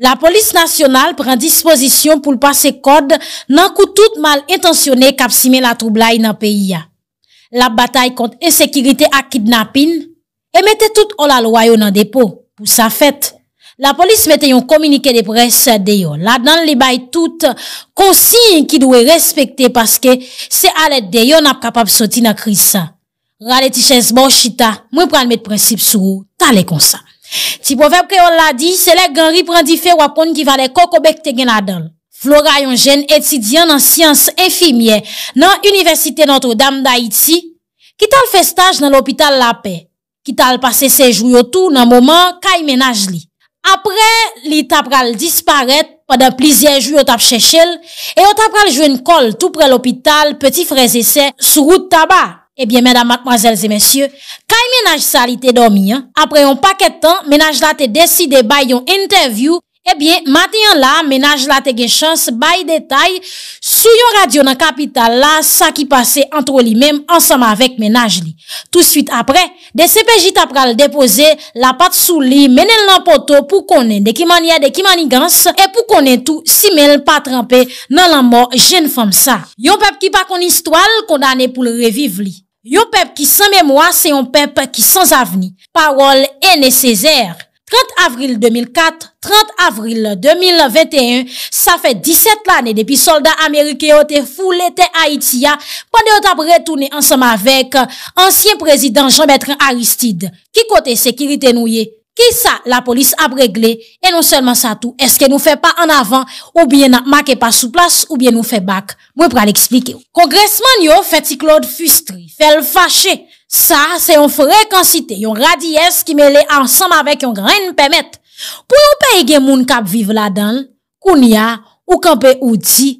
La polis nasyonal pren disposisyon pou l'passe kod nan kou tout mal intensione kapsime la troublai nan peyi ya. La batay kont insekiritè ak kidnapin, e mette tout olalwayo nan depo pou sa fèt. La polis mette yon komunike de pres deyo. La dan li bay tout konsin ki dwe respekte paske se alet deyo nap kapap soti nan kris sa. Rale ti chens bon chita, mwen pran met prensip sou, ta le konsa. Ti povep ke yon la di, se le gen ripran di fe wakon ki vale kokobek te gen adan. Flora yon jen etidyan nan siyans enfimye nan Universite Notre Dame d'Haïti ki tal fe staj nan l'opital la pe, ki tal pase sejrou yotou nan mouman kay menaj li. Apre li tapral disparet padan plizien jou yotap chechel e yotapral jwen kol tou pre l'opital peti freze se sou rou taba. Ebyen eh menadam, mademoiselles et messieurs, kaj menaj sa li te dormi? Apre yon paketan, menaj la te deside bay yon interview, ebyen matin yon la, menaj la te gen chans bay detay sou yon radio nan kapital la, sa ki pase antro li mem ansama vek menaj li. Tout suite apre, de sepeji tapral depose la pat sou li, menen lan poto pou konen de ki mani ya de ki mani gans, e pou konen tou si men pa trampè nan lan mor jen fam sa. Yon pep ki pa koni stoal, kondane pou le reviv li. Yon pep ki san memwa, se yon pep ki san zavni. Parol ene sezer. 30 avril 2004, 30 avril 2021, sa fe 17 lane depi soldat Amerike ote foule te Haitia pande ote apre toune ansan ma vek ansyen prezident Jean-Bertrand Aristide. Ki kote sekirite nouye? Ki sa la polis ap regle E non selman sa tou Eske nou fe pa an avan Ou bien mak e pa sou plas Ou bien nou fe bak Mwen pral explike Kongresman yo feti Claude Fustri Fel fache Sa se yon frekansite Yon radies ki mele ansam avek yon gren pemet Pou yon peye gen moun kap vive la dan Kounia Ou kampe ou di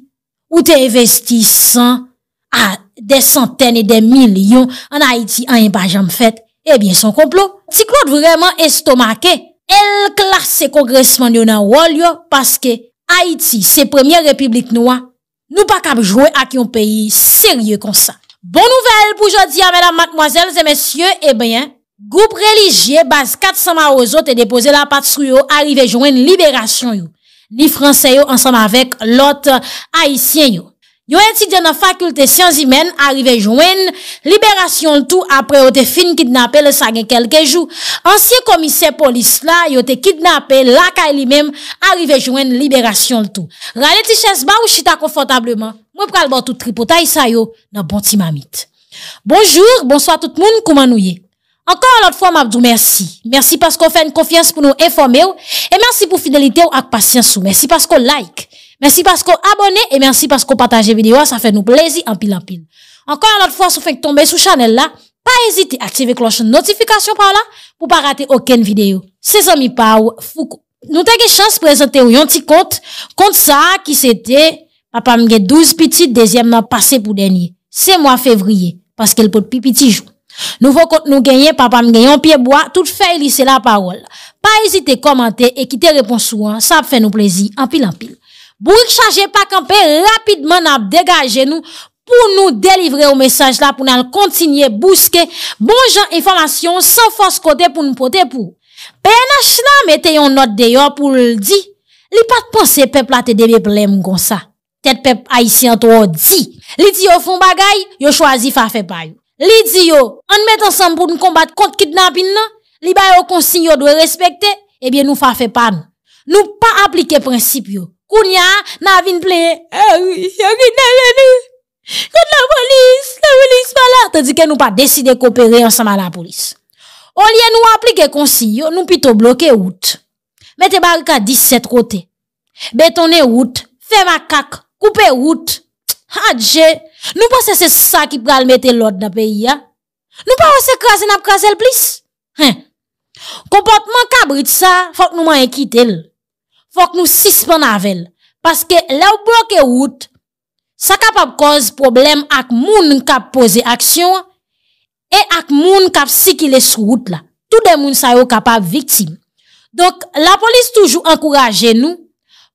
Ou te investi san A de santene de milion An Haiti an yon pajam fet Ebyen eh son complot Ti klot vreman estomake, el klas se kongresman yon an walyo paske Haiti se premier republik noua nou pa kabjowe ak yon peyi serye konsa. Bon nouvel pou jodi a menam, makmoazel, zemesye, ebyen, eh goup religye baz kat sama ozot e depose la patruyo arive jounen liberasyon yon, ni franseyo ansama vek lot aisyen yon. Yo etidye nan fakulte siyans imen, arrive jwen, liberasyon l'tou apre yo te fin kidnape le sange kelkejou. Ansiye komise polis la, yo te kidnape laka ili mem, arrive jwen, liberasyon l'tou. Rane ti ches ba ou chita konfotableman? Mwen pral bo tout tripotay sa yo nan bonti mamit. Bonjour, bonsoit tout moun koumanouye. Ankor anot fwa mabdou, mersi. Mersi paskou fèn konfians pou nou enfome ou. E mersi pou finalite ou ak pasyans ou. Mersi paskou like. Merci parce qu'on abonnez et merci parce qu'on partage vidéo, ça fait nous plaisir en pile en pile. Encore une fois, si vous faites tomber sur channel là, pas hésiter à activer cloche de notification par là pour pas rater aucune vidéo. C'est amis Pau Foucault. Nous avons chance de présenter un petit compte, compte ça qui c'était papa m'a 12 petits deuxième n'a passé pour dernier. C'est mois février parce qu'elle peut petit jour. Nouveau compte nous gagnons, papa me un pied bois, tout fait c'est la parole. Pas hésiter commenter et quitter réponse souvent, ça fait nous plaisir en pile en pile. Bourik chaje pak an pe rapidman ap degaje nou pou nou delivre ou mesaj la pou nan kontinye bouske bon jan informasyon san fos kote pou nou pote pou. Pe ena chlam ete yon not deyo pou l di, li pat pense pep la te debe plem gonsa. Tet pep aisyen to ou di. Li di yo fon bagay, yo chwazi fafe pay. Li di yo an met ansan pou nou kombat kont kidnap in nan, li bayo konsin yo dwe respekte, ebyen nou fafe pan. Nou pa aplike prinsip yo. Koun ya, nan vin pleye, eh aoui, yon eh vin nan veni, kote la polis, nan veni spala, te dike nou pa deside kopere yon sama la polis. O liye nou aplike konsiyo, nou pito bloke wout. Mete barika diset kote. Betone wout, fe makak, koupe wout, adje, nou pa se se sa ki pral metel lot na peyi ya. Nou pa wase krasen ap krasel plis. Komportman kabrit sa, fok nou man ekite l. fòk nou sisman avèl. Paske lè ou blokè wout, sa kapap koz problem ak moun nou kap pose aksyon e ak moun kap si ki lè sou wout la. Toutè moun sa yo kapap viktime. Donk la polis toujou ankoraje nou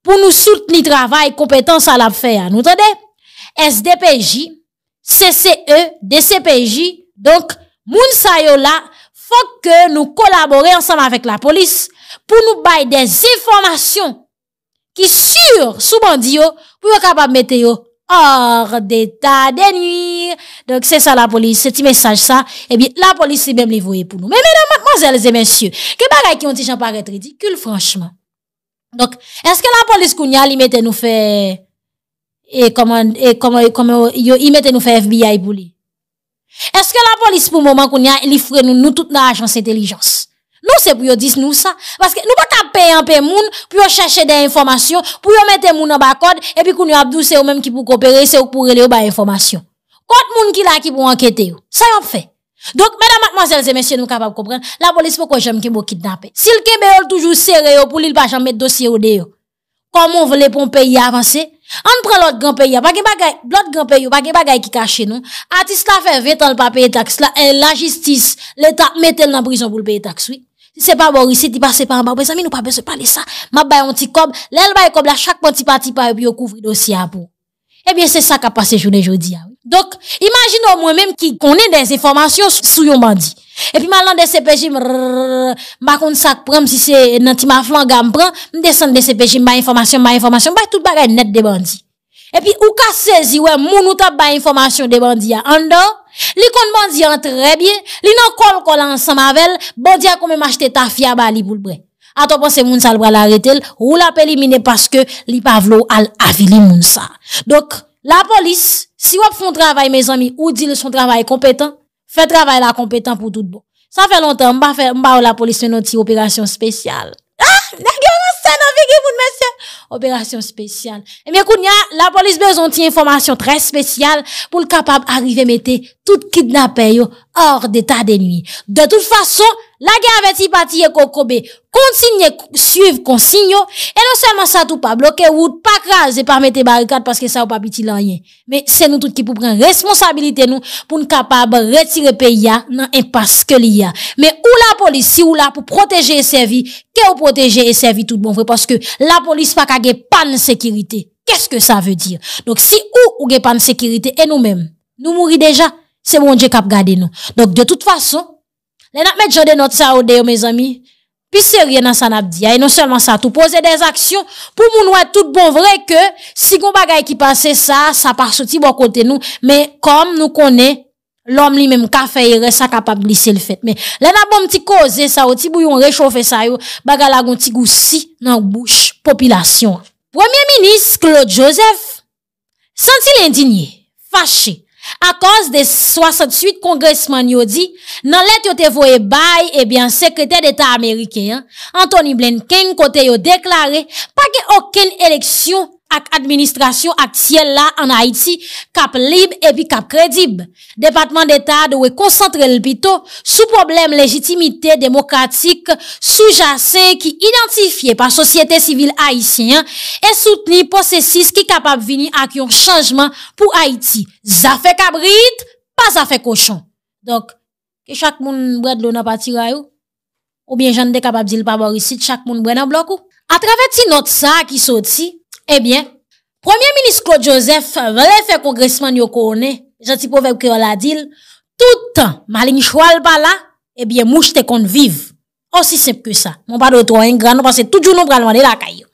pou nou sult ni travay kompetans al ap fè ya nou tèdè. SDPJ, CCE, DCPJ, donk moun sa yo la fòk nou kolabore ansan avèk la polis. pour nous bailler des informations qui sur sous bandi pour être capable mettre hors d'état de nuit. Donc c'est ça la police, c'est un message ça. Eh bien la police même les voyez pour nous. Mais mesdames, mademoiselles et messieurs, que bagaille qui ont dit j'en paraît ridicule franchement. Donc est-ce que la police qu'on y a mettait nous faire... et comment et comment comment nous faire FBI pour lui? Est-ce que la police pour le moment qu'on y a livré nous nous toute agence intelligence nous, c'est pour eux disent nous ça. Parce que nous pas payer un peu de monde pour chercher des informations, pour mettre mettre gens dans bas code, et puis qu'on abdou, c'est eux-mêmes qui pour coopérer, c'est eux pour aller au bas information. Quand moun qui là qui pour enquêter ça, Ça yon fait. Donc, Madame mademoiselles et messieurs, nous capables de comprendre, la police pourquoi j'aime qui vous kidnapper. Si le kebe est toujours serré pour ne pas jamais dossier dossiers dehors Comment on voulez les pays avancer? On prend l'autre grand pays, y pas de bagaille, l'autre grand pays, y a pas de bagaille qui cache, non? Artiste, là, fait 20 ans, le pas payer taxe, là, euh, la justice, l'État, mettez-le dans la prison pour le payer taxe, oui? c'est pas bon, ici, t'y passes pas en bas, Ça amis, nous pas besoin de parler ça. Ma baille, on t'y cob, l'aile baille cob, là, chaque petit parti, par, et puis, on couvre dossier à bout. Eh bien, c'est ça qu'a passé journée, jeudi, Dok, imagino mwen menm ki konen den se formasyon sou yon bandi. E pi man lan de se pejim, bakoun sak prem si se nan ti ma flan gam prem, mwen desen de se pejim ba informasyon, ba informasyon, bay tout bagay net de bandi. E pi ou ka sezi, wè, moun ou tap ba informasyon de bandi ya an do, li kon bandi ya an trebyen, li nan kol kolan san mavel, bandi ya komem achete ta fya ba li boulbre. Ato pon se moun sal bral aretel, ou la peli mine paske li pavlo al avili moun sa. Dok, la polis, Si vous un travail, mes amis, ou dit son travail compétent, fait travail là compétent pour tout bon. Ça fait longtemps, m'a fait, la police une opération spéciale. Ah, n'a monsieur. Opération spéciale. Eh bien, kounya, la police besoin d'une information très spéciale pour le capable à mettre tout kidnappé hors d'état de nuit. De toute façon, la guerre avec parti et Kokobe continue suivre consignes et non seulement ça tout pas bloquer ou pas craser, pas mettre barricade parce que ça ou pas petit rien. Mais c'est nous tous qui pouvons prendre responsabilité nous pour nous capables retirer pays dans parce que y a. Mais où la police si ou là pour protéger et servir, que protéger et servir tout bon monde parce que la police pas qu'à de sécurité. Qu'est-ce que ça veut dire? Donc si ou ou pas de sécurité et nous-mêmes, nous, nous déjà c'est mon Dieu qui a gardé nous. Donc, de toute façon, les n'a mettre de notre ça mes amis. Puis c'est rien dans ça n'a dit. Et non seulement ça, tout poser des actions pour nous être tout bon vrai que si on bagaille qui passait ça, ça pas sorti bon côté nous, mais comme nous connaît l'homme lui-même qu'a fait il reste capable de glisser le fait. Mais là n'a bon petit causer ça, petit bouillon réchauffer ça yo, baga la gon petit goût dans bouche population. Premier ministre Claude Joseph senti l'indigné, fâché A konz de 68 kongresman yo di, nan let yo te voye bay, ebyen sekretè d'Etat Amerike, Anthony Blinken kote yo deklare, pa ge oken eleksyon, ak administrasyon ak siel la an Haiti kap libe epi kap kredib. Depatman d'Etat dewe koncentre l'pito sou problem legitimite demokratik sou jase ki identifiye pa sosyete sivil Haitien e soutenipo se sis ki kapap vini ak yon chanjman pou Haiti. Zafek abrit, pa zafek koshon. Dok, ke chak moun mbred lona pati rayou? Ou bien jan de kapap zil paborisit chak moun mbred nan bloku? A travè ti not sa ki sot si, Ebyen, eh Premier Ministre Claude Joseph vele fe kongresman yo kone, jati povep ki yo la dil, toutan malin chwal bala, ebyen moujte kon vive. Osisep ke sa, moun pa do troen gran, moun pa se toutjou nou pralmane la kayo.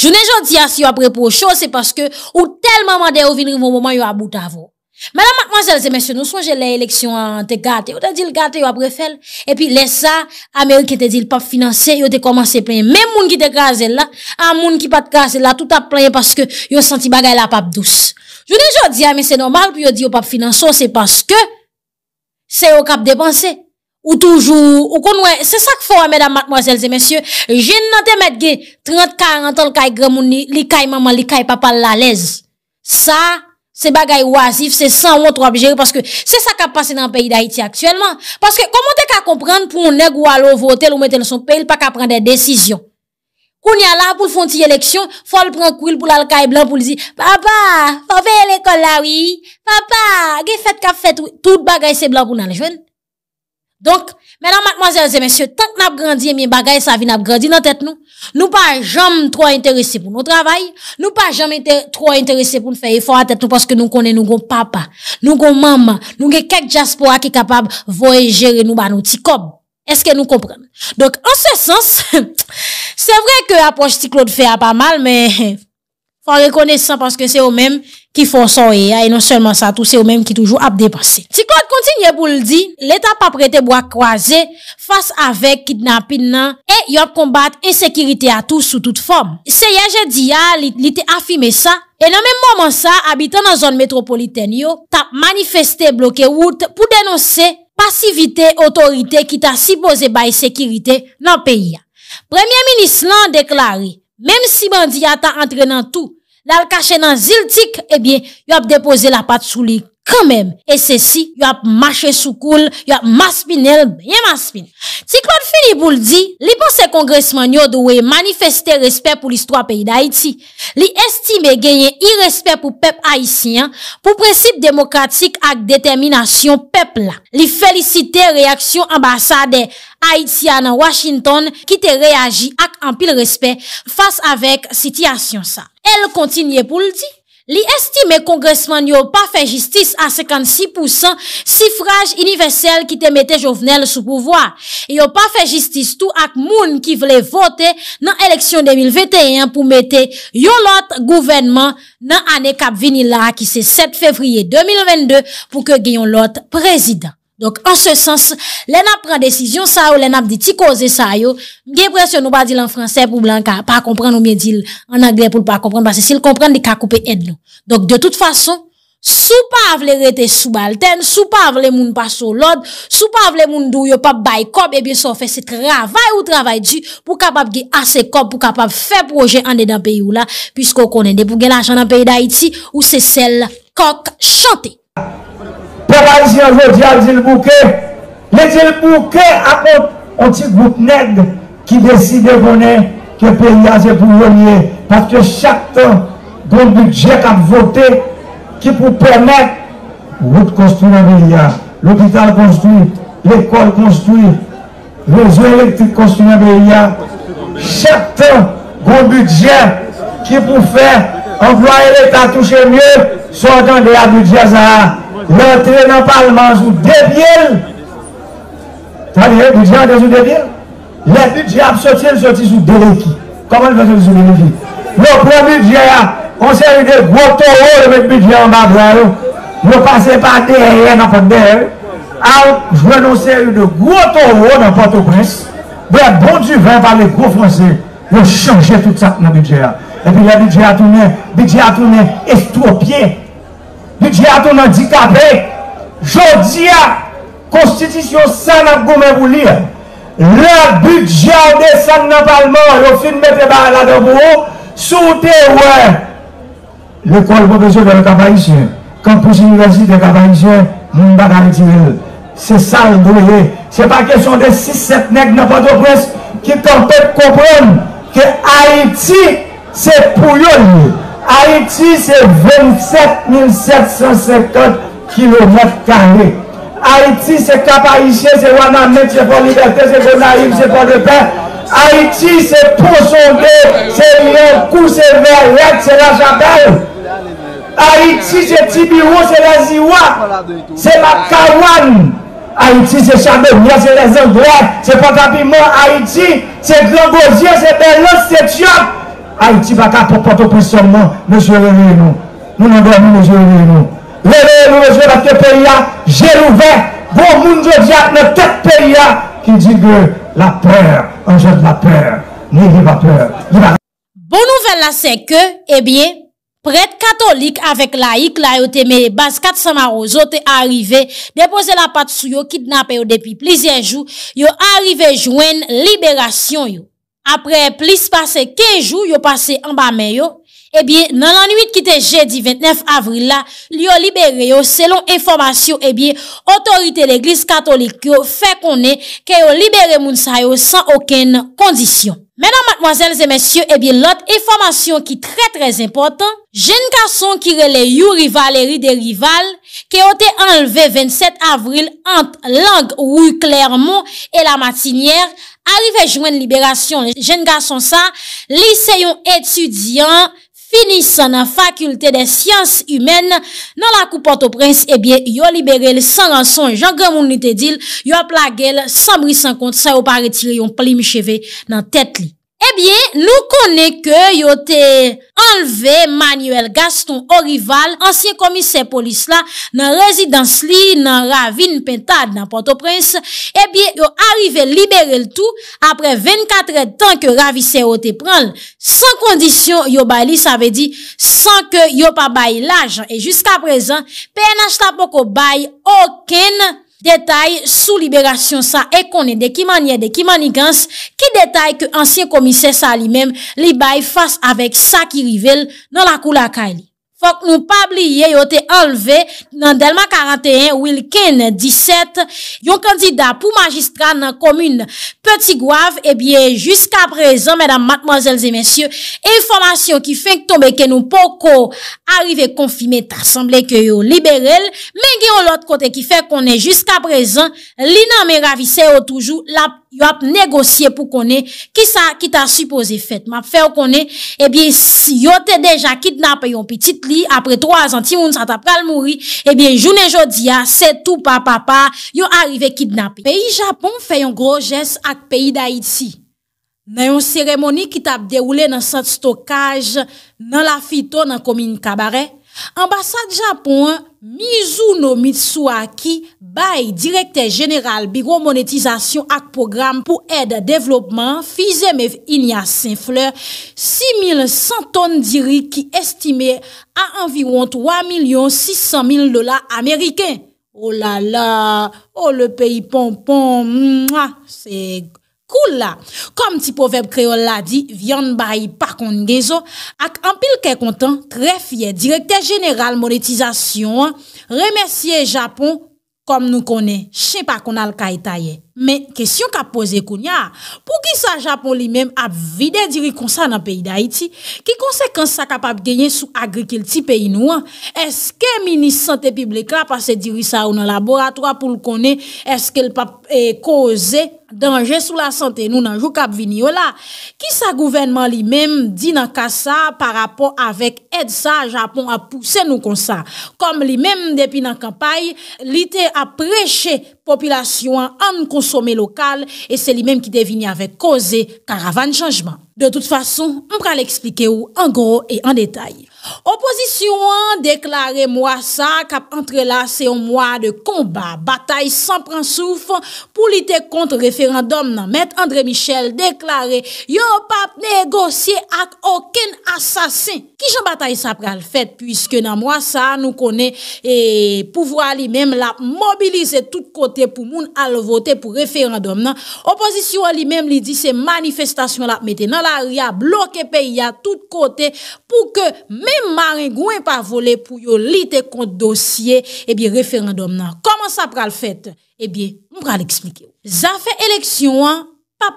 Jounen janti asyo aprepo cho, se paske ou telman mwade ouvinri moun mwaman yo about avon. Madame, mademoiselles et messieurs, nous songez les élections te gâte. Vous avez dit le gâte, ou après fait. Et puis, les ça, Amérique te dit le pas financé, ou te commencé plaindre. Même monde qui te là, un monde qui pas te là, tout a plein parce que ont senti bagay la pape douce. Je déjà dit ah, mais c'est normal, puis yo dit yo pas financer, c'est parce que c'est au cap dépensé. Ou toujours, ou c'est ça ça faut, mesdames, hein, mesdames, mademoiselles messieurs. messieurs. te mettre 30-40 ans, l grand gremouni, li caille maman, li caille papa l'a l'aise. ça. Se bagay wazif, se san wot wap jere paske se sa kap pase nan peyi da iti aktuelman. Paske komon te ka komprende pou ou neg walo vote, ou mette le son peyi pa ka pren de desisyon. Koun ya la pou fonte ye leksyon, fol pren kouil pou lal ka e blan pou li zi Baba, fo veye le kol la wii? Baba, ge fet ka fet wii? Tout bagay se blan pou nan le jwen. Donc, mesdames, mademoiselles et messieurs, tant que nous grandi, mes eh bagages, ça vient grandi dans tête nous. Nous pas jamais trop intéressés pour notre travail. Nous pas jamais trop intéressés pour nous faire effort à tête nous parce que nous connaissons nous papa, nous gon maman, nous avons quelques diaspora qui capable voyager nous, bah, nous Est-ce que nous comprenons? Donc, en ce sens, c'est vrai que approche Claude fait pas mal, mais Fwa rekonesan paske se ou menm ki fon son e ya E non selman sa tou se ou menm ki toujou ap depanse Si kwa kontinye pou l di L eta pa prete bo a kwaze Fas avek kidnapin nan E yop kombat ensekirite a tou sou tout form Se yaje di ya ah, li te afime sa E nan menm mwaman sa Abitan nan zon metropoliten yo Ta manifeste bloke wout Pou denonse pasivite otorite Ki ta sipoze bay sekirite nan peyi ya Premye minis nan deklare Mem si bandi yata antre nan tou, lal kache nan ziltik, ebyen, eh yop depoze la pat sou lik. Kan men, e se si, yo ap mache soukoul, yo ap maspin el, benye maspin. Ti Claude Philippe pou l'di, li pou se kongresman yo dwe manifestè respè pou l'histoire peyi d'Haïti, li estime genyen irrespè pou pep Haitien pou precipe demokratik ak determinasyon pep la. Li felisite reaksyon ambasade Haitiana Washington ki te reagi ak ampil respè fase avek sityasyon sa. El kontinye pou l'di. Li estime kongresman yo pa fe jistis a 56% sifraj universel ki te mete jovenel sou pouvoar. Yo pa fe jistis tou ak moun ki vle vote nan eleksyon 2021 pou mete yon lot gouvenman nan ane kap vinila ki se 7 fevriye 2022 pou ke gen yon lot prezident. Donk an se sens, lè nap pran desisyon sa yo, lè nap di ti koze sa yo, gen presyon nou pa di lan franse pou blan ka pa kompran nou miye di l en anglè pou l pa kompran, ba se sil kompran di kakou pe ed nou. Donk de tout fason, sou pa avle rete sou balten, sou pa avle moun pa sou lod, sou pa avle moun dou yo pap bay kop, ebyen eh so fe se travay ou travay di, pou kapap ge ase kop, pou kapap fe proje ande dan pe you la, pwisko konen de pou gen la chan dan pe you da iti, ou se sel kok chante. a parisi anjou di al jilbouke le jilbouke apon an tit bout neg ki desi devonè ke peyazè pou yonye pake chak tan goun budjè kap votè ki pou pèmèk wout konstou nan belyan l'opital konstou, l'ekol konstou le zon elektrik konstou nan belyan chak tan goun budjè ki pou fè an vwae l'Etat touche myè sou akande ya budjè zahar Le tre nan palman sou debil. Fwa liye, bidye an de sou debil? Bon le bidye ap soti, an soti sou dereki. Koman lè fè sot sou menifi? Le prè bidye a, an sè yon de gwo toro le mèk bidye an bagwa yo. Lè pase pa deye, an fèm deye. An, jwè non sè yon de gwo toro nan Port-au-Prince, vè bon du vin par le gwo fransè. Lè chanje tout sa nan bidye a. E pi lè bidye a tounen, bidye a tounen estropye. Jodi a tou nan dikabe Jodi a Konstitisyon san ap gome wou li Le budget de san napalman Yo fin mette bar la debou Sou te wè L'ekol bobezo de l'kabayisyen Kampouji nivasi de kabayisyen Moun baga ritiril Se sal douye Se pa kesyon de 6-7 nek na vado pres Ki kompet kompron Ke Haiti se pouyoye Haïti se 27750 kilometre karnè. Haïti se kap aïche, se wana mè, se bon libertè, se bon aïf, se bon depè. Haïti se posonde, se lèkou, se lèk, se la jabel. Haïti se tibirou, se lèziwa, se makawan. Haïti se chamev, se lèzèm vwad, se patabimman. Haïti se glombosye, se belos, se tiyop. Aitiva ka, pou pato pwis seman, mwenye renye nou. Mwenye renye nou, mwenye renye nou. Renye nou, mwenye renye nou, mwenye renye nou. Jelouve, bon mounye diak, mwenye renye nou. Ki di de la per, anje de la per. Mwenye renye nou, mwenye renye nou. Bon nouvel la se ke, ebyen, pret katolik avek laik la yo teme bas kat samarozo te arive, depose la pat sou yo, kitnape yo depi plize jou, yo arive jwen, liberasyon yo. apre plis pase kejou yo pase anbame yo, e bie nan anuit ki te jedi 29 avril la, li yo libere yo selon informasyon e bie otorite l'Eglise Katolik yo fe konen ke yo libere mounsa yo san oken kondisyon. Menan matmoazèl zè mèsyon, e bie lot informasyon ki tre tre zimpotan, jen kason ki rele yu rivaleri de rival ke yo te anleve 27 avril ant lang rouy klèrmon e la matinièr Arrive jwen liberasyon, jen ga son sa, liseyon etudyan, finisan nan fakulte de siyans ymen, nan la koupote o prens, ebyen yo libere li san lanson, jan gen moun nite dil, yo plage li san brisan kont, sa yo pa retire yon pli mi cheve nan tet li. nou kone ke yo te enleve Manuel Gaston orival, ansyen komise polis la nan rezidans li, nan ravine pentade nan Port-au-Prince, eh yo arrive libere l'tou apre 24 etan ke ravi se yo te pran. San kondisyon yo bay li, sa ve di, san ke yo pa bay l'ajan. Et jusqu'a prezen, PNH la poko bay oken komise. Detay sou liberasyon sa e konen de ki manye de ki manigans, ki detay ke ansyen komise sa li men li bay fase avek sa ki rivel nan la kou la kay li. Fok nou pa bliye yo te enleve nan Delma 41, Wilken 17. Yon kandida pou magistra nan komune Petigouave, ebye, eh jiska prezant, mèdam, mademoiselles et messieurs, informasyon ki fèk tombe ke nou poko arrive konfime ta asemble ke yo liberel, men gen yon lot kote ki fèk konen jiska prezant, lina mè ravi se yo toujou la poche. yo ap negosye pou konen, ki sa ki ta supose fet, map feyo konen, ebyen eh si yo te deja kidnap yon petit li, apre 3 an ti moun sa ta pral mouri, ebyen eh jounen jodi ya, se tou pa pa pa, yo arive kidnap. Peyi Japon feyon gro jes ak peyi da iti, nan yon seremoni ki ta ap deroule nan sat stokaj, nan la fito nan komin kabare, Ambassade Japon, Mizuno Mitsuhaki, Bayi, Direkter General, Biro Monetizasyon ak Program pou Ede Devlopman, Fizemev, Ilyas, Saint-Fleur, 6100 ton diri ki estime a environ 3.600.000 dolar Ameriken. Oh la la, oh le peyi pon pon, mwa, se go. Kou la, kom ti poveb kreol la di, vyan bayi pakon ngezo, ak anpil ke kontan, tre fye, direkte general monetizasyon, remesye Japon kom nou kone, chen pa kon al kaitaye. Men, kesyon ka pose koun ya, pou ki sa Japon li men ap vide diri konsan nan peyi da iti, ki konsekans sa kapap genye sou agrikel ti peyi nou, eske mini sante piblek la pase diri sa ou nan laboratoa pou l kone, eske l pa koze eh, konen, Danje sou la sante nou nan jou kap vini oh yo la, ki sa gouvenman li mem di nan kasa par rapport avek edsa Japon ap pouse nou konsa. Kom li mem depi nan kampay, li te ap preche populasyon an konsome lokal, e se li mem ki devini avek koze karavan chanjman. De tout fason, m pral explike ou an gro e an detay. Oposisyon deklare mwa sa kap entrela se yon mwa de komba, batay san pran soufou, pou li te kont referandom nan. Met Andre Michel deklare, yo pap negosye ak oken asasin. Ki jan bataye sa pral fet, pwiske nan mwa sa nou konen e, pouvwa li mem la mobilize tout kote pou moun alvote pou referandom nan. Oposisyon li mem li di se manifestasyon la mette nan la ria bloke pe ya tout kote pou ke men marin gwen pa vole pou yo li te kont dosye e bi referandom nan. Ça ça le fait? Eh bien, on va l'expliquer. Ça fait élection,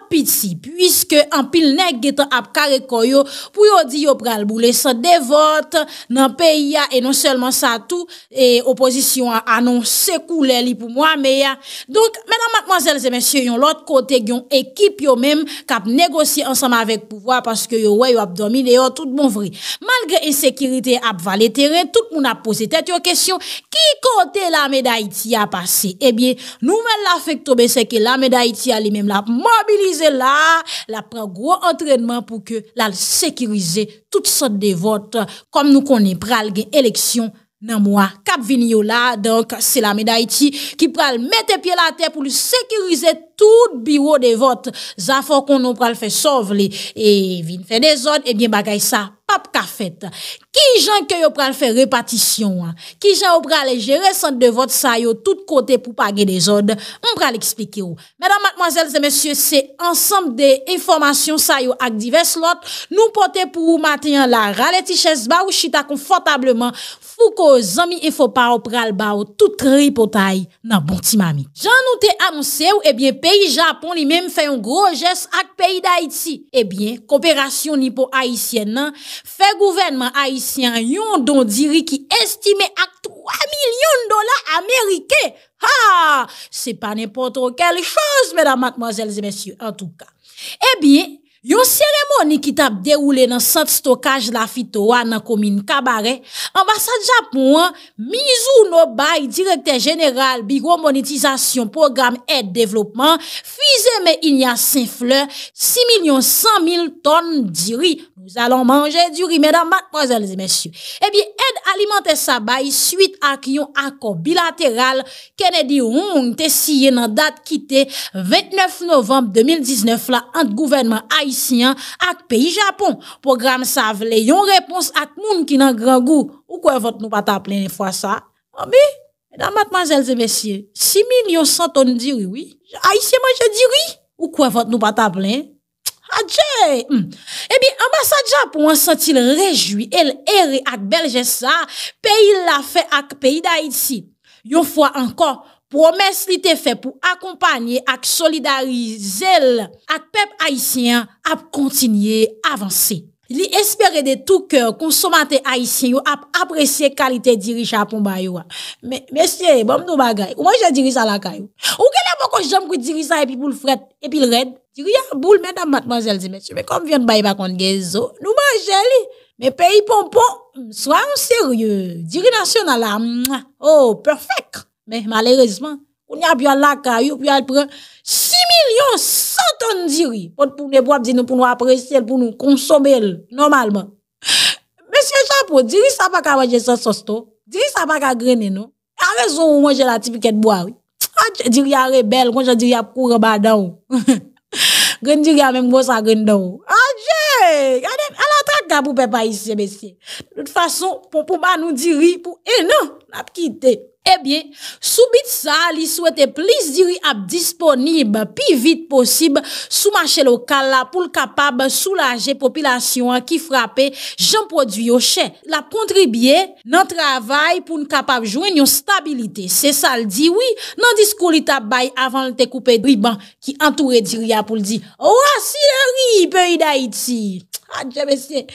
piti, pwiske an pil neg getan ap karekoy yo, pou yo di yo pral bou lesan devote nan peyi ya, e non selman sa tou e opozisyon anon sekou lè li pou mwame ya. Donk, menan makmanzel zemesye yon lot kote gyon ekip yo menm kap negosi ansama vek pouwa, paske yo wè yo ap domine yo, tout moun vri. Malgre esekirite ap valeteren, tout moun ap pose tèt yo kesyon ki kote la me da iti a pase? Ebyen, nou men la fek tobe seke la me da iti a li menm la mwame Yenize la, la pran gwo entrenman pou ke la l sekirize tout sot de vot kom nou konen pral gen eleksyon nan mwa. Kap vini yo la, donk se la medayiti ki pral mette pie la te pou l sekirize tout biwo de vot. Zafon konon pral fe sov li, e vin fè de zon, e bie bagay sa. pap kafet. Ki jan ke yo pral fè repatisyon an? Ki jan yo pral jere sante de vot sa yo tout kote pou page de zode? On pral eksplike yo. Mèdam, matmoazèl, zè mèsyè, se ansam de informasyon sa yo ak divers lot, nou pote pou ou matenyan la ralè tichès ba ou chita konfortableman fou ko zami e fò pa ou pral ba ou tout tri potay nan bonti mami. Jan nou te amonse ou, ebyen, eh peyi Japon li mèm fè yon gro jès ak peyi d'Haïti. Ebyen, eh kooperasyon li pou Haitien nan, Fè gouvernement haïsien yon don diri ki estime ak 3 milyon dola Amerike. Ha! Se pa nèpon trokel chòs, mèdamak, mwazèl, zèmèsyou, an touka. E bi, yon sèlemoni ki tap deroule nan sant stokaj la fito wana komin kabare, ambasade Japon, Mizuno Bay, direkte general, biro monetizasyon, program, et, devlopman, fize mè il ya 5 fleur, 6 milyon 100 mil ton diri, Zalon manje diuri. Mèdèm, mèdèm, mèzèm, zèl zèmèsyè. Ebi, ed alimante sabay suite ak yon akor bilateral kenè di roun te siye nan dat kitè 29 novembe 2019 la ant gouvenman haisyen ak peyi Japon. Program sa vle yon repons ak moun ki nan gran gou. Ou kwen vot nou pat ap lè nè fwa sa? Mèdèm, mèdèm, mèzèm, zèmèsyè. 6.100.000 diriwi. Haisyen manje diriwi. Ou kwen vot nou pat ap lè nè? Adjei, hmm. ebi ambasadja pou an sentil rejoui el ere ak Belgesa, peyi la fe ak peyi da Iti, yon fwa ankon promes li te fe pou akompanye ak solidarize el ak pep Haitien ap kontinye avansi. Il espérait de tout cœur qu'on consommateur haïtien yo ap apprécier qualité dirigeant pou ba yo. Mais monsieur, bon nous bagay. Ou je dirige à la caillou. Ou quelle est beaucoup j'aime qui dirigent ça et puis pour le fret et puis le red. une boule madame mademoiselle dit monsieur, mais comme vient ba pa pas gezo. nous mangez li. Mais pays pompon, soyons sérieux. Dirige national là. Oh, perfect. Mais malheureusement, on y a à la caillou, puis elle prend 10 milyon 100 ton diri, pot pou nou apresye, nou pou nou apresye, nou pou nou konsome, normalman. Meseye chanpo, diri sa pa ka waje sa sosto, diri sa pa ka grene nou, a rezon ou waje la tipiket boye. Ah, diri a rebel, konje diri ap kou reba dan ou, gren diri a men mbosa gren dan ou. A dje, ah, eh non, a la trakta pou pepa isye meseye, lout fason, pou pou ba nou diri, pou e nou, ap kite. Ebyen, soubit sa li souwete plis diri ap disponib pi vit posib soumache lokal la pou l kapab soulaje popilasyon ki frape jan prodwi yo chen. La kontribye nan travay pou n kapab jwen yon stabilite. Se sa l diwi nan diskou li tabay avan l te koupe driban ki antoure diri ap pou l di. Ouwa, si yon ri pe yi da iti. Adje ah, mesye.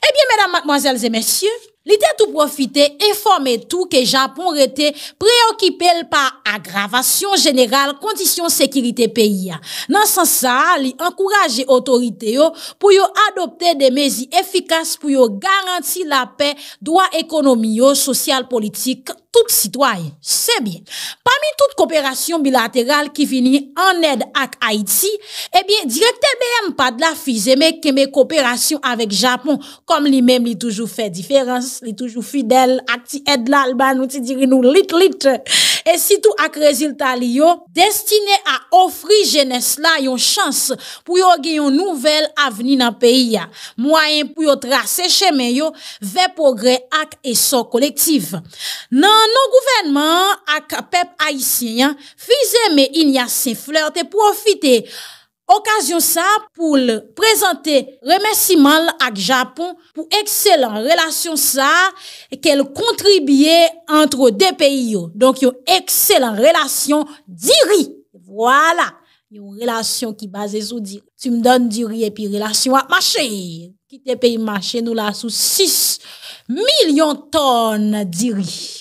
Ebyen, mèdam, mwazel, zè mesye. Li de tou profite, eforme tou ke Japon rete preokipe l pa agravasyon general kondisyon sekirite peyi ya. Nan san sa, li ankouraje otorite yo pou yo adopte de mezi efikas pou yo garanti la pe doa ekonomi yo, sosyal politik, tout sitway. Se bien, pami tout kooperasyon bilateral ki fini an ed ak Haiti, e bien direkte bèm pa de la fizeme keme kooperasyon avek Japon kom li mèm li toujou fe diferans, li toujou fidel ak ti ed la alban ou ti diri nou lit lit e sitou ak reziltali yo destine a ofri jenes la yon chans pou yo gen yon nouvel aveni nan peyi ya mwayen pou yo trase cheme yo vepogre ak esor kolektiv nan nou gouvenman ak pep aisyen fizeme in yase flerte pou ofite Okasyon sa pou l prezante remesimal ak Japon pou ekselan relasyon sa e ke l kontribye antre de peyi yo. Donk yo ekselan relasyon diri. Vwala, yo relasyon ki base sou diri. Tu m don diri epi relasyon ap mache. Ki te peyi mache nou la sou 6 milyon ton diri.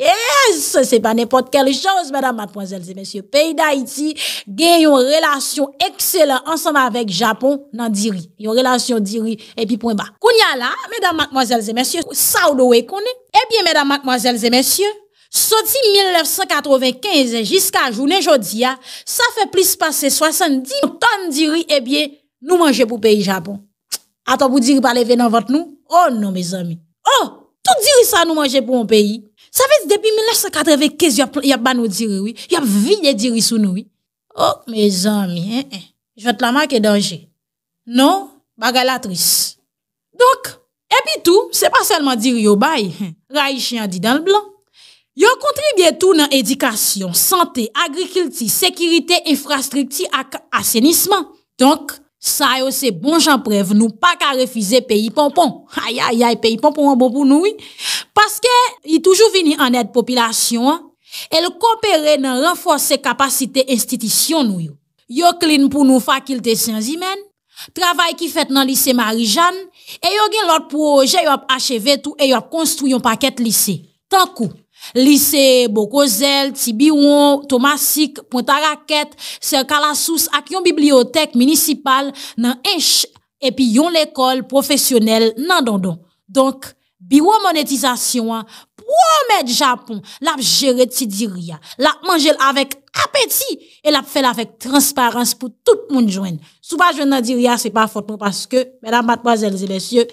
E se se pa nepot kele jose madame, mademoiselles et messye. Pey di Haiti gen yon relasyon ekselan ansama vek Japon nan diri. Yon relasyon diri e bi pwen ba. Koun ya la, madame, mademoiselles et messye, sa ou do we kounen, e biye madame, mademoiselles et messye, soti 1995, jiska jounen jodi ya, sa fe plis pase 70 ton diri e eh biye nou manje pou peyi Japon. Ata pou diri pale venan vat nou? O oh non, mes amy. O, oh, tout diri sa nou manje pou moun peyi. Sa vet, debi 1995, yop ban ou diri wè, yop vil yè diri sou nou wè. Oh, me zanmi, jwè t'lamak e danjè. Non, bagalatris. Donk, epi tou, se pa selman diri yo bay, ra yi chyan di dan l'blan. Yon kontribye tou nan edikasyon, sante, agrikilti, sekirite, infrastrikti ak asenisman. Donk, sa yo se bon janprev nou pa ka refize peyi pompon. Hayayay, peyi pompon wè bon pou nou wè. Paske, yi toujou vini anèd popilasyon, el kompere nan renfose kapasite institisyon nou yo. Yo klin pou nou fakilte Sienzimen, travay ki fet nan lise Marijan, e yo gen lot pou jayop acheve tou e yo konstou yon paket lise. Tankou, lise Bokozel, Tibiwon, Tomasik, Pontaraket, Serkalassous, ak yon bibliotek minisipal nan Enche epi yon lekol profesyonel nan Don Don. Donk, Biro monetizasyon, pou an mèd Japon, la ap jere ti dir ya, la ap manje l avèk apeti, e la ap fè l avèk transparans pou tout moun jwen. Sou pa jwen nan dir ya, se pa fote moun, paske, mèdam batboazèl, zè bèsyè,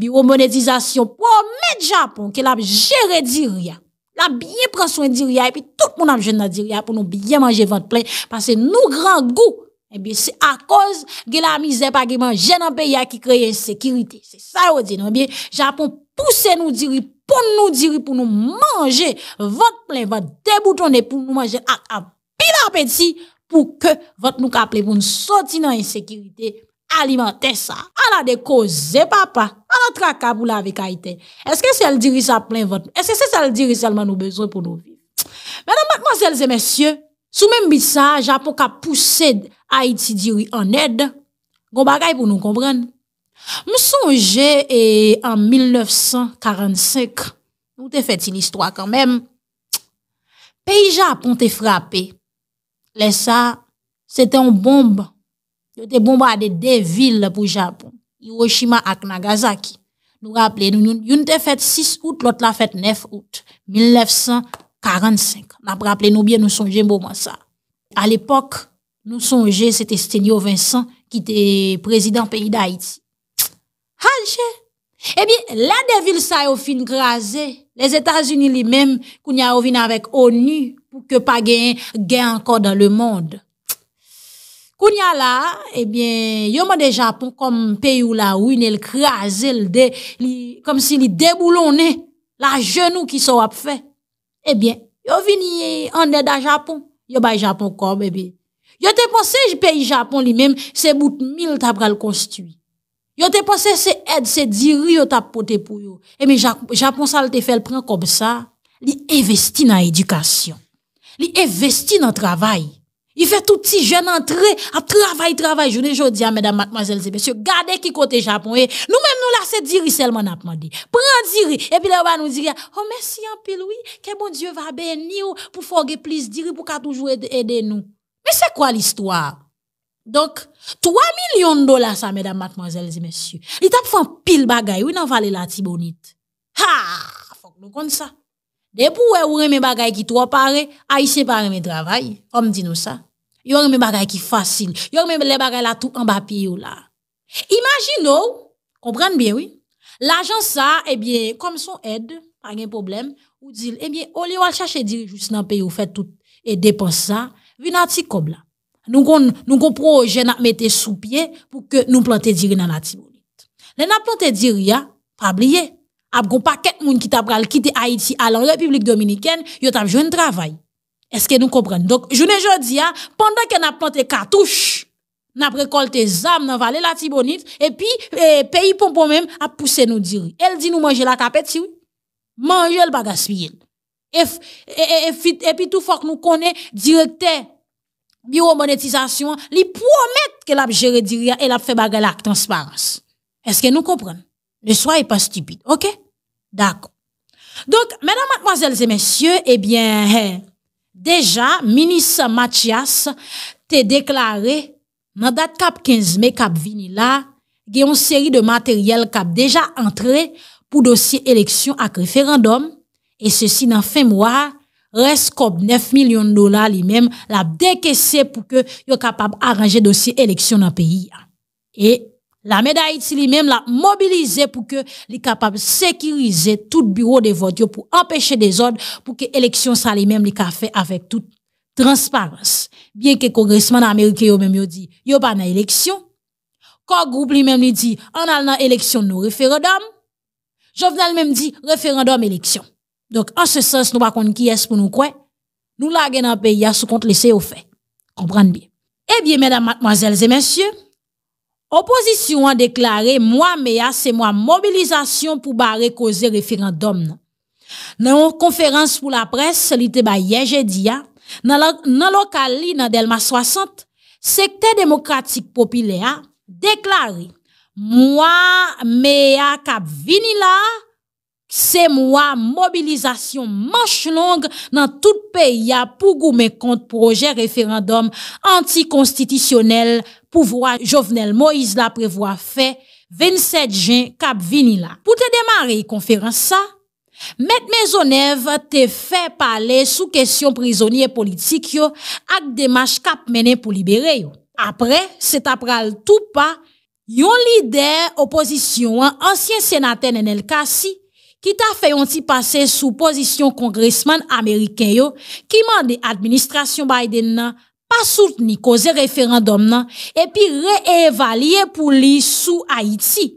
biro monetizasyon, pou an mèd Japon, ke la ap jere dir ya, la ap biye pranswen dir ya, e pi tout moun ap jen nan dir ya, pou nou biye manje vant plè, pasè nou gran gou, e eh biye se akòz ge la amize pa ge man jen an pe ya ki kreye ensekirite. Se sa yo di nou, e biye Japon, Pouse nou diri pou nou diri pou nou manje. Vot plen vot de bouton de pou nou manje ak apil apeti pou ke vot nou ka ple pou nou soti nan insekiriti alimante sa. A la de koze papa. A la traka pou la vekaiten. Eske se el diri sa plen vot? Eske se se el diri selman nou bezon pou nou? Mèdèm batman selze mèsyè, sou mèm bit sa japon ka pouse a iti diri anèd. Gou bagay pou nou komprèn. Nous sonje et eh, en 1945, nous te fait une histoire quand même. Japon pays frappé. frappé ça, ça C'était une bombe. des ont à deux villes pour le Japon. Hiroshima et Nagasaki. Nous rappelons, nous une fait 6 août l'autre la fait 9 août 1945. Nous rappelons nous bien nous songeons moment ça à l'époque nous songeons, c'était c'était Vincent qui était président pays d'Haïti. Hanche. Eh bien, la des villes ça yo fin Les États-Unis li même, kounya yo avec ONU, pour que pas gagner gain encore dans le monde. a là, eh bien, yo m'a des Japon comme pays où la ruine, le le de, comme si li déboulonné, la genou qui sont fait. Eh bien, yo vin en aide à Japon. Yo le Japon comme, bébé. Eh bien. Yo te pensé, pays Japon li même, c'est bout mille t'as le construit. Yo te pensé c'est aide, c'est diri yo t'a porté pour yo. Et eh, mais Japon ça le fait le prend comme ça, li investi dans éducation. Li investi dans travail. Il fait tout petit jeune entrer à travail travail journée jodi à mesdames mademoiselles et messieurs gardez qui côté Japon eh. nous même nous là c'est diri seulement n'a demandé. Prend diri et puis là on va nous dire oh merci en pile oui que bon Dieu va bénir pour faire plus diri pour qu'a toujours aider nous. Mais c'est quoi l'histoire donc, 3 millions de dollars, ça, mesdames, mademoiselles et messieurs. Il tape fait pile bagaille. Oui, dans valait la tibonite. Ha! Faut que nous compte ça. Depuis où ou mes bagaille qui trop paraît, haïtien par mes travail. Comme dis nous ça. Yon mes bagaille qui facile. Yon mes les bagaille là tout en bas ou là. Imaginez, comprenez bien, oui. L'agent ça, eh bien, comme son aide, pas de problème, ou dit, eh bien, au lieu de chercher juste dans le pays ou fait tout et dépense ça, vina comme là nous avons un projet à mettre sous pied pour que nous plantions diri dans la Tibonite. Nous n'a planté diri, pas oublier. a gon paquet moun qui t'a quitté Haïti à la République dominicaine, yo t'a un travail. Est-ce que nous comprenons? Donc, je ne dis pendant que a planté cartouche, n'a récolté zam dans vallée la Tibonite, et puis, eh, pays pompon même a poussé nous diri. Elle dit nous manger la capette, oui. Manger le bagaspiller. Et, et, et, puis tout faut que nous connaissons directeur biro monetizasyon li promet ke la ap jerediria e la ap febagalak transparans. Eske nou kompren? Ne swa e pa stupide, ok? Dako. Donc, mèdame, mwazèlze, mèsyè, ebyen, eh déja, Minis Mathias te deklare nan dat kap 15 me kap vinila gen yon seri de materyel kap déja antre pou dosye eleksyon ak referandom, e sèsi nan fèm wak Reskop 9 milyon dola li men la dekesè pou ke yo kapab aranje dosye eleksyon nan peyi. E la Medayiti li men la mobilize pou ke li kapab sekirize tout bureau de vot yo pou empèche de zon pou ke eleksyon sa li men li ka fe avèk tout transparans. Bien ke kongresman Amerike yo men yo di, yo pa nan eleksyon. Kogroupe li men li di, an al nan eleksyon nou referodam. Jovenal men di, referodam eleksyon. Donk, an se sens nou bakon ki yes pou nou kwen, nou la gen an pe ya sou kont lese yo fe. Kompran bi. Ebyen, eh menam, matmazelze, mensyen, opozisyon an deklari, mwa me ya se mwa mobilizasyon pou bare koze referandom nan. Nan konferans pou la pres, se li te ba yeje di ya, nan lokal li nan delma 60, sekte demokratik popile ya, deklari, mwa me ya kap vini la, Se mwa mobilizasyon manch long nan tout peyi ya pou gou men kont proje referandom anti-konstitisyonel pou vwa Jovenel Moïse la prevwa fe 27 jen kap vini la. Pou te demare y konferans sa, met mezonev te fe pale sou kesyon prizonye politik yo ak demaj kap menen pou libere yo. Apre, se ta pral tou pa, yon lider oposisyon ansyen senaten en el kasi, Ki ta fè yon ti pase sou pozisyon kongresman Ameriken yo ki mande administrasyon Biden nan, pa sout ni koze referandom nan, epi re-evalye pou li sou Haiti.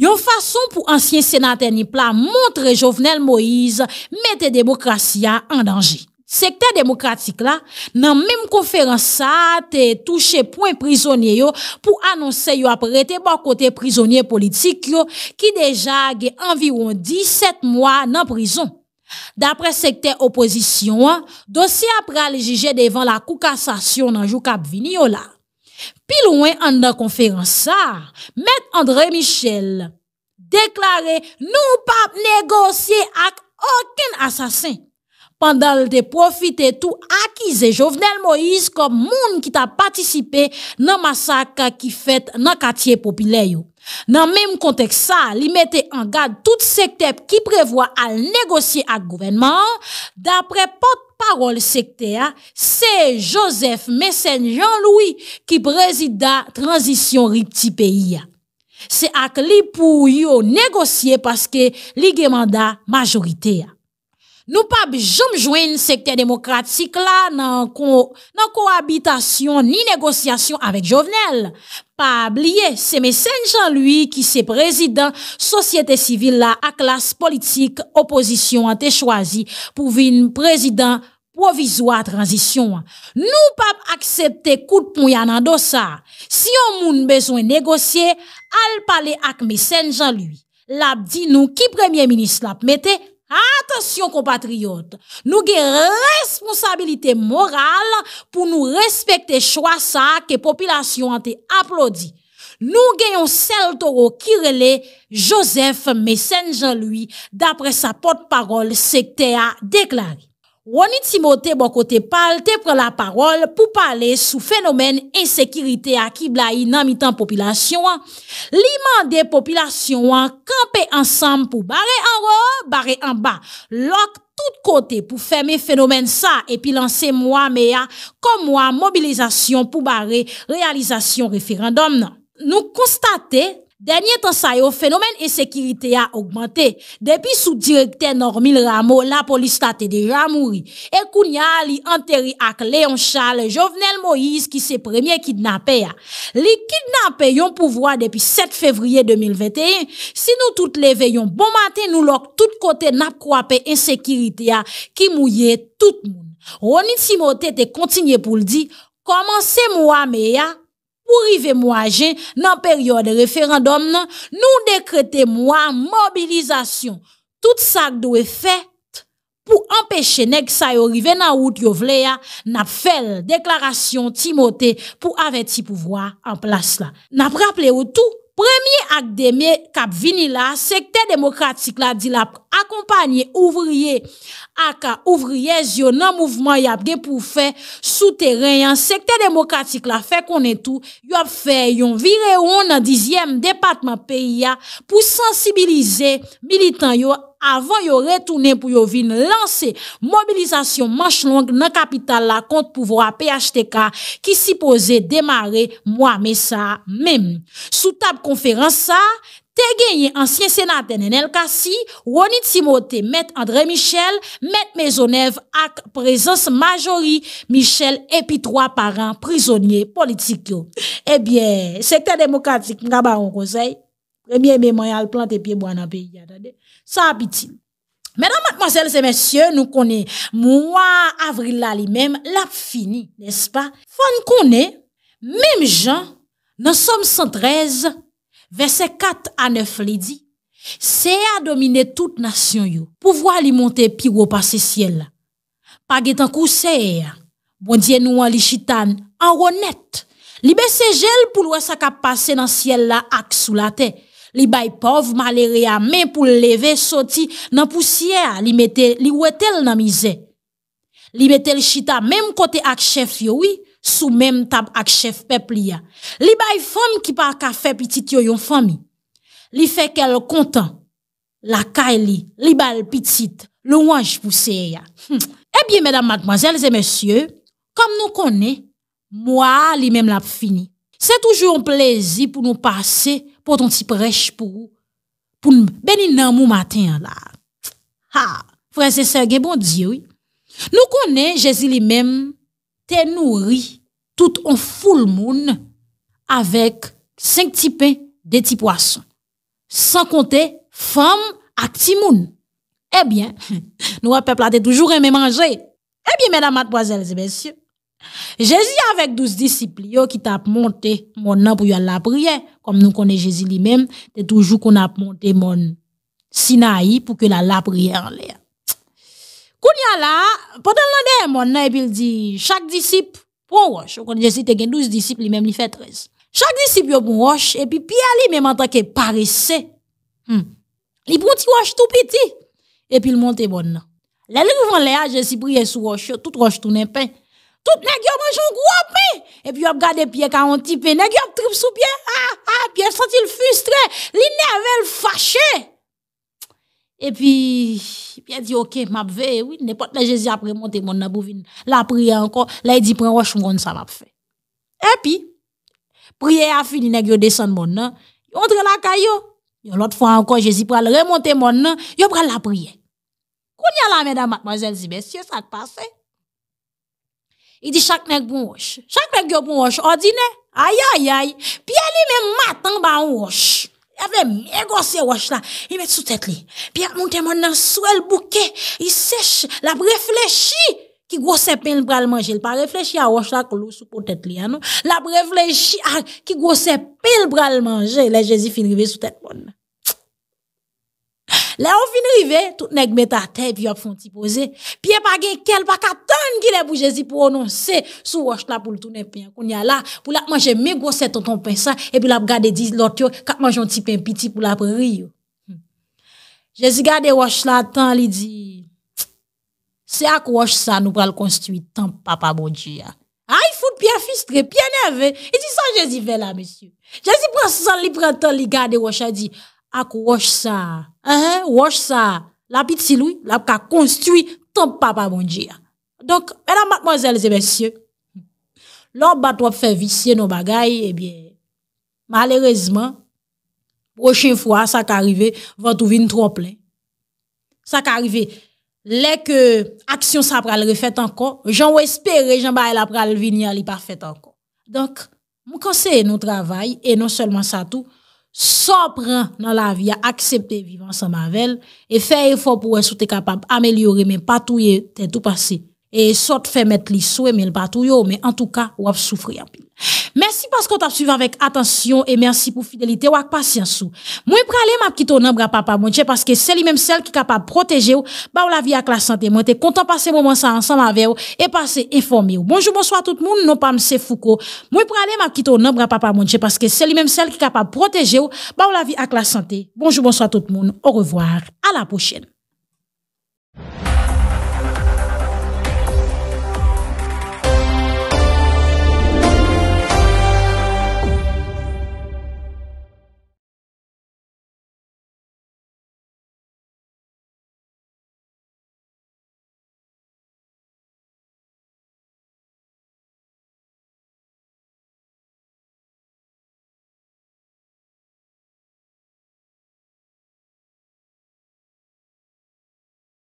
Yon fason pou ansyen senaten nipla montre Jovenel Moïse mette demokrasya an danje. Sekte demokratik la nan mèm konferans sa te touche pou en prizonye yo pou anonsè yo apre te bon kote prizonye politik yo ki deja ge anviroun 17 mwa nan prizon. Dapre sekte oposisyon, dosye apre alijije devan la kouk asasyon nan jou kap vini yo la. Pi louen an nan konferans sa, Mèk André Michel deklare nou pap negosye ak oken asasyen. pandal de profite tout akize Jovenel Moïse kom moun ki ta patisipe nan masaka ki fet nan katye popile yo. Nan menm kontek sa, li mette an gad tout sektep ki prevoa al negosye ak gouvenman, da pre pot parol sekte a, se Josef Messen Jean-Louis ki prezide da transisyon rip ti peyi a. Se ak li pou yo negosye paske li gemanda majorite a. Nou pab jom jwen sektè demokratik la nan koabitasyon ni negosyasyon avèk jovenel. Pab liye se mesenjan lui ki se prezident sosyete sivil la ak las politik oposisyon an te chwazi pou vin prezident provizwa transisyon. Nou pab aksepte kout mou yan an dosa. Si yon moun bezwen negosye, al pale ak mesenjan lui. Lap di nou ki premye minist lap mete. Atasyon kompatriyot, nou gen responsabilite moral pou nou respekte chwa sa ke populasyon an te aplodi. Nou gen yon sel toro kirele Joseph Messenger lui dapre sa pot parol sekte a deklari. Roni Timo te bokote pal, te pran la parol pou pale sou fenomen ensekirite a ki blai nan mitan populasyon an. Liman de populasyon an, kampe ansam pou bare an ro, bare an ba. Lok tout kote pou fe me fenomen sa e pi lanse mwa me a kom mwa mobilizasyon pou bare realizasyon referandom nan. Nou konstate... Denye tan sa yo fenomen ensekirite ya augmente, depi sou direkte Normil Rameau la polista te deja mouri. E kounya li anteri ak Leon Charles Jovenel Moïse ki se premye kidnapè ya. Li kidnapè yon pouvoi depi 7 fevriye 2021, si nou bon tout le veyon bon matin nou lok tout kote nap kwape ensekirite ya ki mouye tout moun. Ronit Simote te kontinye pou ldi, koman se mou ame ya? pou rive mwaje nan peryode referandom nan nou dekrete mwa mobilizasyon. Tout sa ak do e fet pou empeshe nek sa yo rive nan wout yo vle ya nap fel deklarasyon ti mote pou ave ti pouvoi an plas la. Nap rapple ou tou, premye ak demye kap vini la, sekte demokratik la di lap, Akompanyen ouvriye ak ouvriye zyon nan mouvman yap gen pou fe sou teren yon sekte demokratik la fe konen tou yop fe yon vire yon nan dizyem departman peyi ya pou sensibilize militant yon avon yon retounen pou yon vin lanse mobilizasyon manche long nan kapital la kont pouvora PHTK ki si pose demare mwa me sa menm. Sou tab konferans sa... Te genye ansyen senaten en el kasi, woni timote met André Michel, met mezonev ak prezons majori Michel epi 3 paran prizonye politik yo. Ebyen, eh sekte demokratik mga baron rozey, premye mèmoyal plant epi mwana be, yadade. Sa apitil. Mèdan matmazel se mèsyen nou konen mwa avril la li mèm, la fini, nespa. Fon konen, mèm jan, nan som 113, Vese 4 an 9 li di, Se a domine tout nasyon yo pou vwa li monte pi wopase siel bon la. Pag etan kou se a, bon diye nou an li chitan an ronet, li be se jel pou lwes akap pase nan siel la ak sou late, li bay pov malere a men pou leve soti nan pousye a li wetel nan mize. Li betel chita menm kote ak chef yo wi, sous même table avec chef peuple ya. Li bay femme qui pas ka fait petit yo yon famille. Li fait qu'elle content. La kaili, li bal petite, louange se ya. Hum. Eh bien mesdames, mademoiselles et messieurs, comme nous connaissons, moi li même l'a fini. C'est toujours un plaisir pour nous passer pour ton petit prêche pour pour bénir nan mou matin là. Ha, frères et sœurs, bon Dieu oui. Nous connaissons Jésus lui-même te nourri tout en full moon avec cinq petits pains, des petits poissons. Sans compter femmes à petit moun. Eh bien, nous, peuple, a toujours aimé manger. Eh bien, mesdames, mademoiselles et messieurs, Jésus avec douze disciples qui t'a monté mon nom pour y la prière, comme nous connaissons Jésus lui-même, t'es toujours qu'on a monté mon Sinaï pour que la la prière l'air a là, pendant l'année, mon nan, il dit, chaque disciple, pour roche. Quand j'ai a 12 disciples, lui-même, il fait 13. Chaque disciple, pour roche, et puis Pierre lui-même, en tant que paresseux, hmm. il prend petit roche tout petit, et puis il monte bon Là, Les livres là, l'air, j'ai sous roche, tout roche tourne pain. Tout nèg yo mange un gros pain et puis a gade pied quand un petit pain nèg yo trip sous pied ah ah pied senti le frustré li nerveux fâché et puis, il a dit, OK, m'a vais, oui, n'importe là, Jésus après monter mon nabouvine. La prière encore, là, il dit, prends roche, mon ça m'a fait. Et puis, prière a fini, nèg yo descend mon nan, entre la caillou. L'autre fois encore, Jésus pral remonter mon nan, yon pral la prière. Qu'on y a là, mesdames, mademoiselles dit messieurs, ça a passe. Il dit chaque nèg bon roche. Chaque nèg bon roche ordinaire. Aïe aïe aïe. Puis elle même matin ba roche. avè mè gòsè wòch la, i mèt sou tèt li. Pi ak moun tè mòn nan sou el bouke, i sech, lab reflechi, ki gòsè pen l bral manje. Il pa reflechi a wòch la, kolou sou pou tèt li, anou. Lab reflechi a, ki gòsè pen l bral manje. Le Jezi fin rivè sou tèt mòn. Là, on vient arriver, tout nèg met à terre, puis on un petit poser. Puis eh, pas gen quel pas qu'attendre qu'il est pour Jésus pour annoncer sous roche là pour le tourner pain. Qu'on y a là, pour la manger mes gros sept ton pain ça, et puis la gardé 10 l'autre yo, qu'a manger un petit pain petit pour la prier. Hmm. Jésus garde roche là tant, il dit c'est à quoi ça nous pral construire tant papa bon Dieu. Ah, il faut bien frustré, bien nerveux. Il dit ça Jésus fait là monsieur. Jésus prend son il prend temps, il garde roche dit ak wosh sa, wosh sa, la pit si lou, la ka konstwi, ton papa moun diya. Donk, menan matmozèl zè mensyè, lò bat wap fè visye nou bagay, ebyè, eh malèrezman, brochèn fwa, sa ka arrivé, vantou vin tron plè. Sa ka arrivé, lè ke aksyon sa pral refèt ankon, jan wè espère, jan baye la pral vin yali parfèt ankon. Donk, mou konsey nou travay, e non selman sa tou, Sopran nan la vi a aksepte vivan sa mavel E fè e fò pou wè sou te kapab amelyore Men patouye ten tou pase et sort fait mettre les souhaits, mais le bateau, mais en tout cas, ou va souffrir. Merci parce que t'a suivi avec attention et merci pour fidélité ou avec patience. Moi, pralé ma petite nombre papa mon Dieu parce que c'est lui-même celle qui est capable de protéger ou, bah, ou la vie avec la santé. Moi, t'es content de passer moment ça ensemble avec vous et passer informé ou. Bonjour, bonsoir tout le monde. Non, pas c'est Foucault. Moi, pralé ma petite nombre papa mon Dieu parce que c'est lui-même celle qui est capable de protéger ou, bah, ou la vie avec la santé. Bonjour, bonsoir tout le monde. Au revoir. À la prochaine.